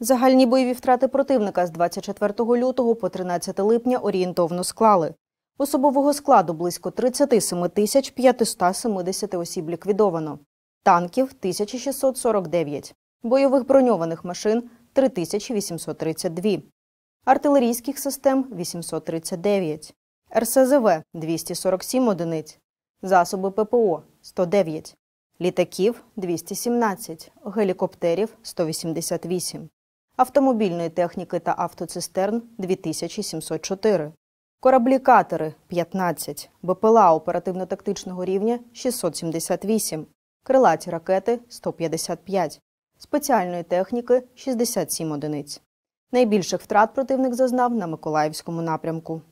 Загальні бойові втрати противника з 24 лютого по 13 липня орієнтовно склали. Особового складу близько 37 тисяч 570 осіб ліквідовано, танків 1649, бойових броньованих машин 3832, артилерійських систем 839, РСЗВ 247 одиниць, засоби ППО 109, літаків 217, гелікоптерів 188 автомобільної техніки та автоцистерн 2704, кораблі катери 15, БПЛА оперативно-тактичного рівня 678, крилаті ракети 155, спеціальної техніки 67 одиниць. Найбільших втрат противник зазнав на Миколаївському напрямку.